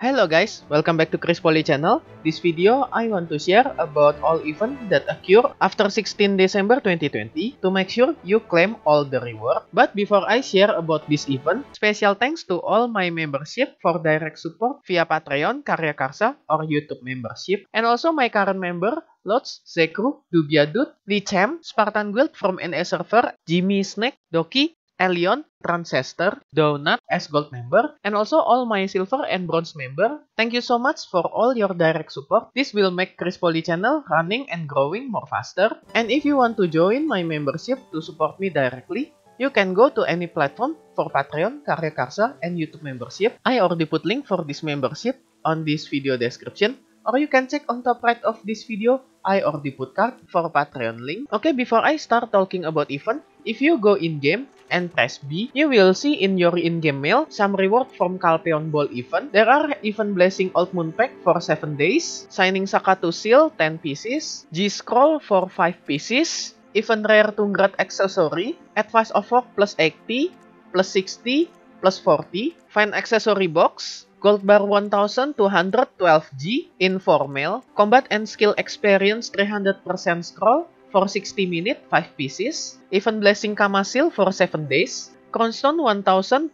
Hello guys, welcome back to Chris Poly channel. This video I want to share about all event that occur after 16 December 2020 to make sure you claim all the reward. But before I share about this event, special thanks to all my membership for direct support via Patreon, Karya Karsa, or YouTube membership, and also my current member Lotz, Zekru, Dubiadut, Cham, Spartan Guild from NA Server, Jimmy Snake, Doki, Elion, Transcester, Donut as gold member, and also all my silver and bronze member. Thank you so much for all your direct support. This will make Chris Poly channel running and growing more faster. And if you want to join my membership to support me directly, you can go to any platform for Patreon, Karya Karsa, and YouTube membership. I already put link for this membership on this video description or you can check on top right of this video I already put card for Patreon link. Okay, before I start talking about event, if you go in-game and press B, you will see in your in-game mail some reward from Calpeon Ball event. There are event Blessing Old Moon Pack for 7 days, Signing Sakatu Seal 10 pieces, G-Scroll for 5 pieces, Event Rare Tungrat Accessory, Advice of Work plus 80, plus 60, plus 40, Find Accessory Box, Gold Bar 1212G, Informal, Combat and Skill Experience 300% Scroll, for 60 minutes, 5 pieces. event Blessing Kamasil for 7 days. Crownstone 1300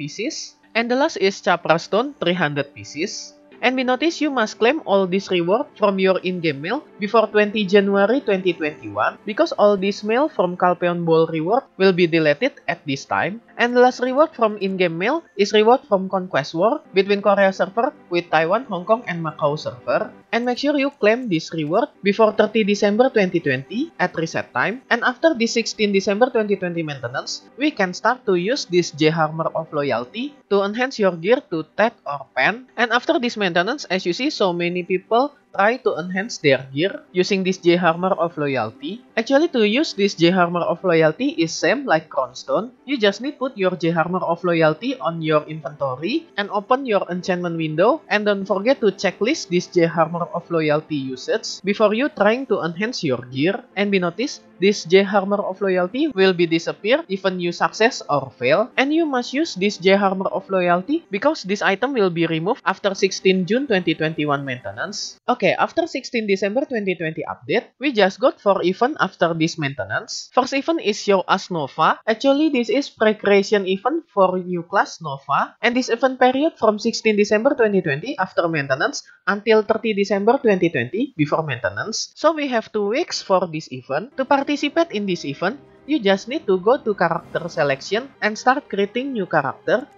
pieces. And the last is stone 300 pieces. And we notice you must claim all this reward from your in-game mail before 20 January 2021 because all this mail from Calpeon Ball reward will be deleted at this time. And the last reward from in-game mail is reward from Conquest War between Korea server with Taiwan, Hong Kong, and Macau server. and make sure you claim this reward before 30 December 2020 at reset time, and after the 16 December 2020 maintenance, we can start to use this J-Armor of Loyalty to enhance your gear to Ted or Pen, and after this maintenance, as you see, so many people try to enhance their gear using this J Armor of Loyalty. Actually, to use this J Armor of Loyalty is same like Crownstone. You just need put your J Armor of Loyalty on your inventory and open your enchantment window and don't forget to checklist this J Armor of Loyalty usage before you trying to enhance your gear and be noticed this J Harmer of Loyalty will be disappear even you success or fail, and you must use this J Harmer of Loyalty because this item will be removed after 16 June 2021 maintenance. Okay, after 16 December 2020 update, we just got 4 event after this maintenance. First event is your As Nova. Actually, this is pre-creation event for new class Nova, and this event period from 16 December 2020 after maintenance until 30 December 2020 before maintenance. So we have 2 weeks for this event to participate participate in this event, you just need to go to character selection and start creating new character.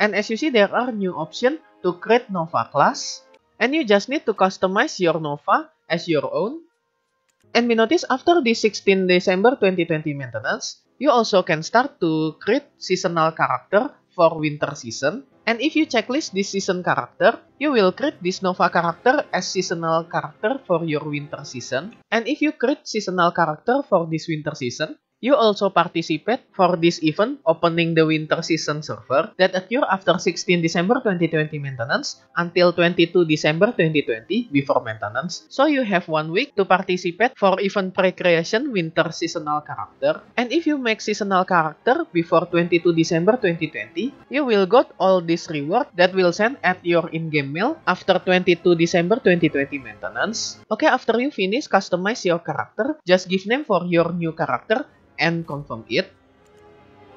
And as you see, there are new option to create Nova class. And you just need to customize your Nova as your own. And we notice after the 16 December 2020 maintenance, you also can start to create seasonal character for winter season. And if you checklist this season character, you will create this Nova character as seasonal character for your winter season. And if you create seasonal character for this winter season, you also participate for this event opening the winter season server that occur after 16 December 2020 maintenance until 22 December 2020 before maintenance. So you have one week to participate for event pre-creation winter seasonal character. And if you make seasonal character before 22 December 2020, you will got all this reward that will send at your in-game mail after 22 December 2020 maintenance. Okay, after you finish customize your character, just give name for your new character and confirm it.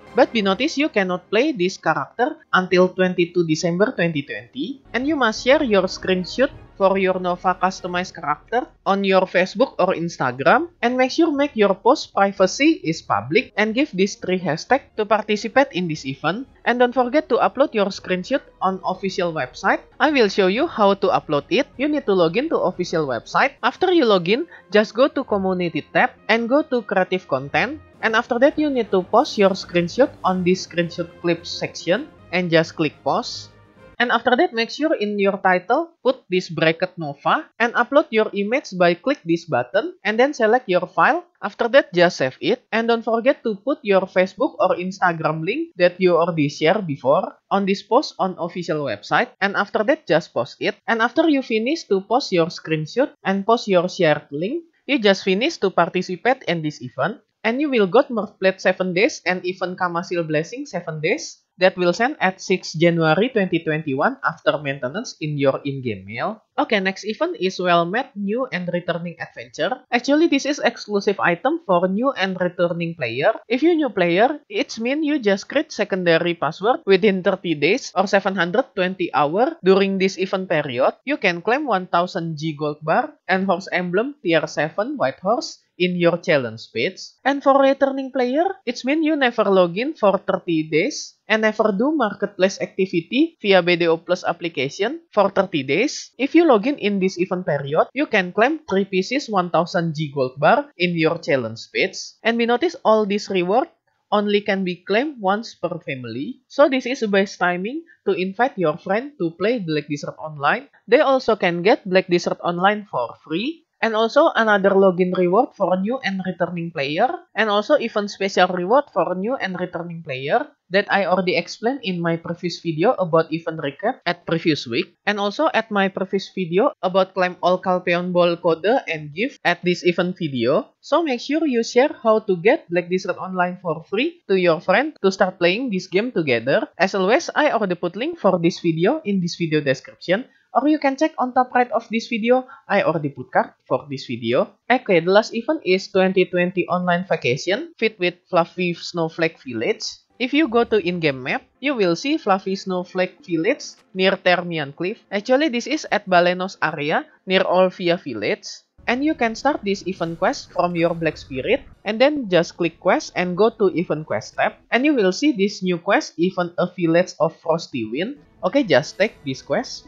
But be notice, you cannot play this character until 22 December 2020 and you must share your screenshot for your Nova customized character on your Facebook or Instagram and make sure make your post privacy is public and give these three hashtag to participate in this event and don't forget to upload your screenshot on official website. I will show you how to upload it. You need to login to official website. After you login, just go to community tab and go to creative content and after that, you need to post your screenshot on this screenshot clip section and just click post. And after that, make sure in your title, put this bracket Nova and upload your image by click this button and then select your file. After that, just save it. And don't forget to put your Facebook or Instagram link that you already shared before on this post on official website. And after that, just post it. And after you finish to post your screenshot and post your shared link, you just finish to participate in this event. and you will got plate 7 days and even Kamasil blessing 7 days that will send at 6 January 2021 after maintenance in your in-game mail. Okay, next event is well met new and returning adventure. Actually, this is exclusive item for new and returning player. If you new player, it's mean you just create secondary password within 30 days or 720 hour during this event period. You can claim 1000 G gold bar and horse emblem tier 7 white horse in your challenge page. And for returning player, it's mean you never log in for 30 days and never do marketplace activity via BDO Plus application for 30 days. If you log in in this event period, you can claim 3 pieces 1000 G gold bar in your challenge page. And we notice all this reward only can be claimed once per family. So this is the best timing to invite your friend to play Black Desert Online. They also can get Black Desert Online for free and also another login reward for new and returning player, and also even special reward for new and returning player that I already explained in my previous video about event recap at previous week, and also at my previous video about claim all Calpeon ball code and gift at this event video. So make sure you share how to get Black Desert Online for free to your friend to start playing this game together. As always, I already put link for this video in this video description or you can check on top right of this video, I already put card for this video. Okay, the last event is 2020 online vacation fit with Fluffy Snowflake Village. If you go to in-game map, you will see Fluffy Snowflake Village near Termian Cliff. Actually, this is at Balenos area near Olvia Village. And you can start this event quest from your Black Spirit and then just click quest and go to event quest tab and you will see this new quest, even a Village of Frosty Wind. Okay, just take this quest.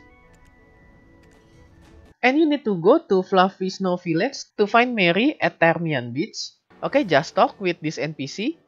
And you need to go to Fluffy Snow Village to find Mary at Termian Beach. Okay, just talk with this NPC.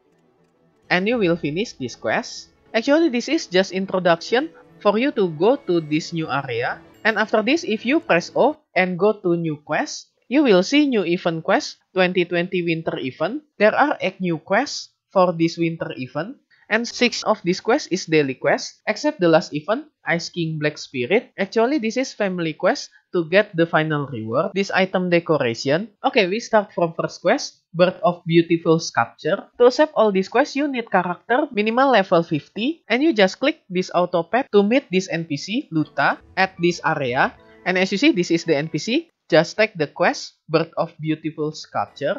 And you will finish this quest. Actually, this is just introduction for you to go to this new area. And after this, if you press O and go to new quest, you will see new event quest 2020 winter event. There are 8 new quests for this winter event. And 6 of these quest is daily quest, except the last event, Ice King Black Spirit. Actually, this is family quest to get the final reward, this item decoration. Okay, we start from first quest, Birth of Beautiful Sculpture. To accept all these quests, you need character minimal level 50, and you just click this auto pet to meet this NPC, Luta, at this area. And as you see, this is the NPC. Just take the quest, Birth of Beautiful Sculpture.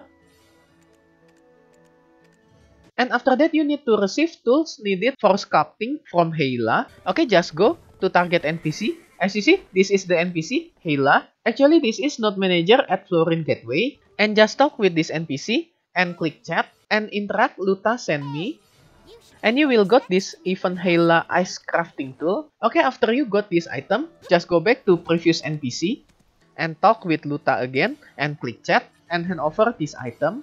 And after that, you need to receive tools needed for sculpting from Hela. Okay, just go to target NPC as you see, this is the NPC, Hela. Actually, this is node manager at Florin Gateway. And just talk with this NPC, and click chat, and interact Luta send me. And you will got this event Hela ice crafting tool. Okay, after you got this item, just go back to previous NPC, and talk with Luta again, and click chat, and hand over this item.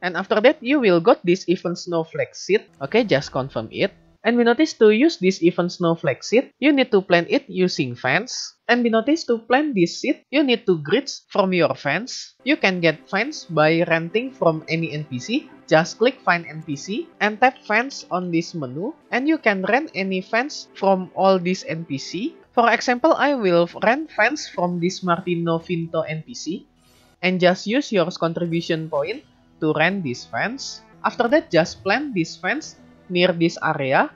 And after that, you will got this event snowflake seed. Okay, just confirm it. And we notice to use this even snowflake seed, you need to plant it using fence. And we notice to plant this seed, you need to grids from your fence. You can get fence by renting from any NPC. Just click find NPC and tap fence on this menu. And you can rent any fence from all these NPC. For example, I will rent fence from this Martino Vinto NPC. And just use your contribution point to rent this fence. After that, just plant this fence near this area.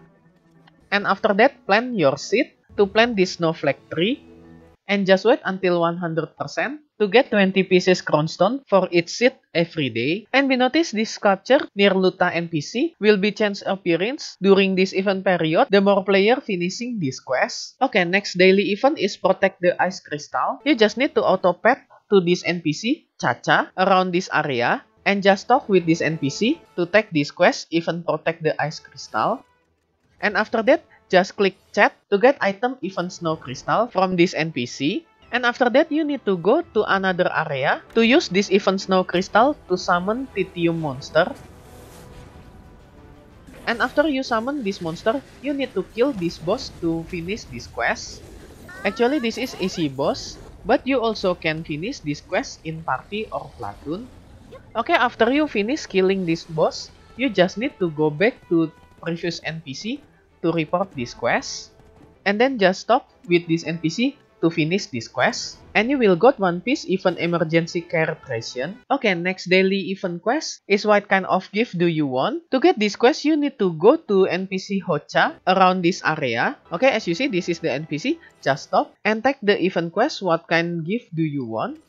And after that, plant your seed to plant this snowflake tree. And just wait until 100% to get 20 pieces crownstone for each seed every day. And we notice this sculpture near Luta NPC will be changed appearance during this event period the more player finishing this quest. Okay, next daily event is protect the ice crystal. You just need to auto-pet to this NPC, Chacha, around this area and just talk with this NPC to take this quest even protect the ice crystal. And after that, just click chat to get item even snow crystal from this NPC. And after that, you need to go to another area to use this even snow crystal to summon Titium monster. And after you summon this monster, you need to kill this boss to finish this quest. Actually, this is easy boss, but you also can finish this quest in party or platoon Okay, after you finish killing this boss, you just need to go back to previous NPC to report this quest. And then just stop with this NPC to finish this quest. And you will got One Piece Event Emergency Care potion. Okay, next daily event quest is what kind of gift do you want? To get this quest, you need to go to NPC Hocha around this area. Okay, as you see, this is the NPC. Just stop and take the event quest. What kind of gift do you want?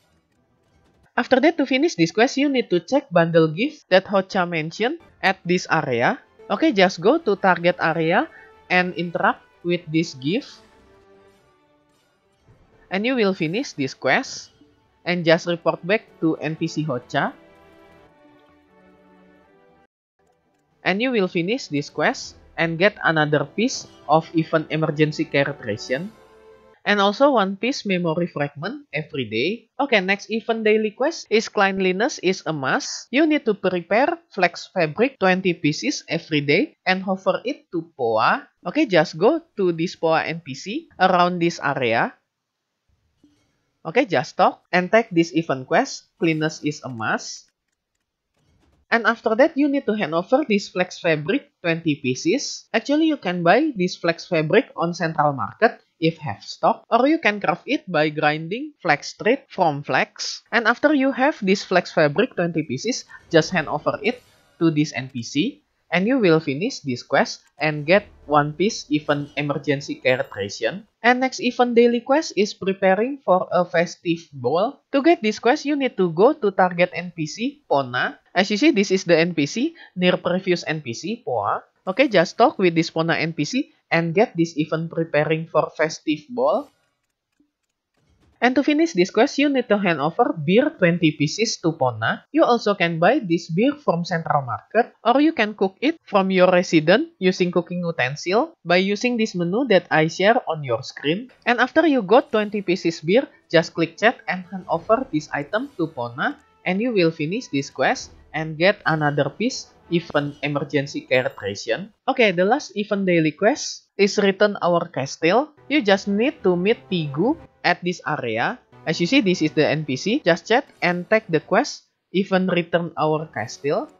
After that, to finish this quest, you need to check bundle gift that Hocha mentioned at this area. Okay, just go to target area and interact with this gift. And you will finish this quest and just report back to NPC Hocha. And you will finish this quest and get another piece of event emergency care ration and also one piece memory fragment every day. Okay, next event daily quest is cleanliness is a must. You need to prepare flex fabric 20 pieces every day and hover it to POA. Okay, just go to this POA NPC around this area. Okay, just talk and take this event quest, cleanliness is a must. And after that, you need to hand over this flex fabric 20 pieces. Actually, you can buy this flex fabric on Central Market if have stock or you can craft it by grinding flex thread from flex and after you have this flex fabric 20 pieces just hand over it to this NPC and you will finish this quest and get one piece even emergency care ration. And next event daily quest is preparing for a festive ball. To get this quest, you need to go to target NPC, Pona. As you see, this is the NPC, near previous NPC, Poa. Okay, just talk with this Pona NPC and get this event preparing for festive ball. And to finish this quest, you need to hand over beer 20 pieces to Pona. You also can buy this beer from Central Market, or you can cook it from your resident using cooking utensil by using this menu that I share on your screen. And after you got 20 pieces beer, just click chat and hand over this item to Pona, and you will finish this quest and get another piece event emergency care ration. Okay, the last event daily quest is return our castle. You just need to meet Pigu at this area. As you see, this is the NPC. Just chat and take the quest, even return our castle.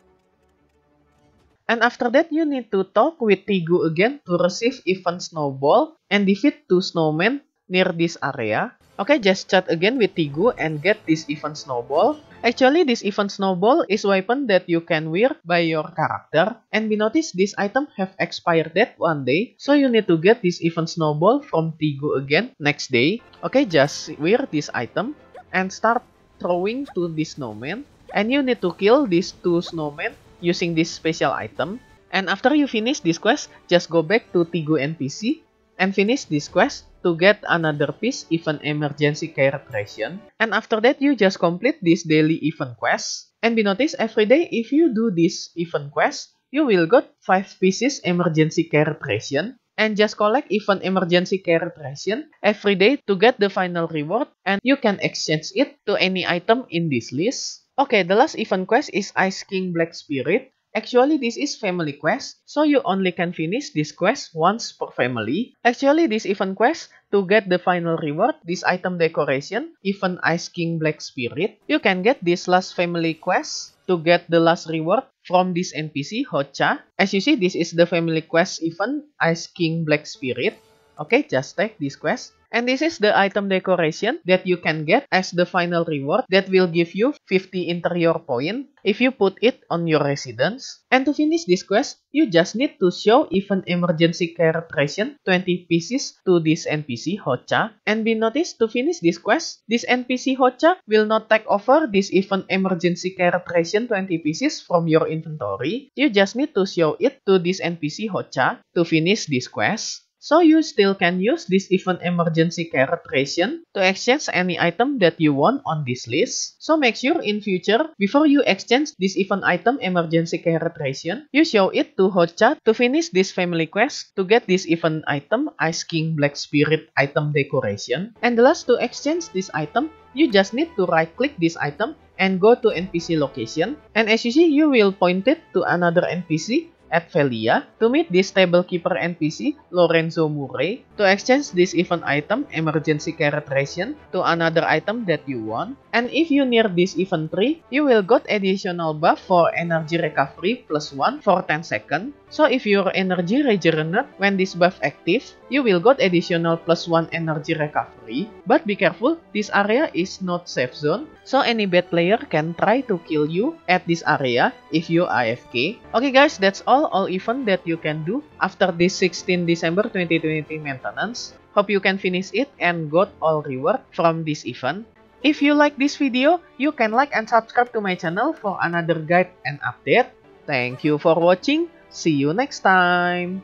And after that, you need to talk with Tigu again to receive event Snowball and defeat two snowmen near this area. Okay, just chat again with Tigu and get this event snowball. Actually, this event snowball is weapon that you can wear by your character. And we notice this item have expired that one day, so you need to get this event snowball from Tigu again next day. Okay, just wear this item and start throwing to this snowman. And you need to kill these two snowmen using this special item. And after you finish this quest, just go back to Tigu NPC and finish this quest to get another piece even emergency care ration. And after that, you just complete this daily event quest. And be noticed every day if you do this event quest, you will get 5 pieces emergency care ration. And just collect even emergency care ration every day to get the final reward and you can exchange it to any item in this list. Okay, the last event quest is Ice King Black Spirit. Actually, this is family quest, so you only can finish this quest once per family. Actually, this event quest, to get the final reward, this item decoration, event Ice King Black Spirit, you can get this last family quest to get the last reward from this NPC, Hocha. As you see, this is the family quest event Ice King Black Spirit. Okay, just take this quest. And this is the item decoration that you can get as the final reward that will give you 50 interior point if you put it on your residence. And to finish this quest, you just need to show even emergency care ration 20 pieces to this NPC Hocha. And be noticed to finish this quest, this NPC Hocha will not take over this even emergency care ration 20 pieces from your inventory. You just need to show it to this NPC Hocha to finish this quest. So you still can use this event emergency carrot ration to exchange any item that you want on this list. So make sure in future, before you exchange this event item emergency carrot ration, you show it to Hocha to finish this family quest to get this event item Ice King Black Spirit item decoration. And the last to exchange this item, you just need to right click this item and go to NPC location. And as you see, you will point it to another NPC at Velia to meet this table keeper NPC, Lorenzo Murray, to exchange this event item, emergency carrot ration, to another item that you want. And if you near this event tree, you will got additional buff for energy recovery plus one for 10 seconds, So if your energy regenerate when this buff active, you will got additional plus 1 energy recovery. But be careful, this area is not safe zone, so any bad player can try to kill you at this area if you AFK. Okay guys, that's all all event that you can do after this 16 December 2020 maintenance. Hope you can finish it and got all reward from this event. If you like this video, you can like and subscribe to my channel for another guide and update. Thank you for watching. See you next time!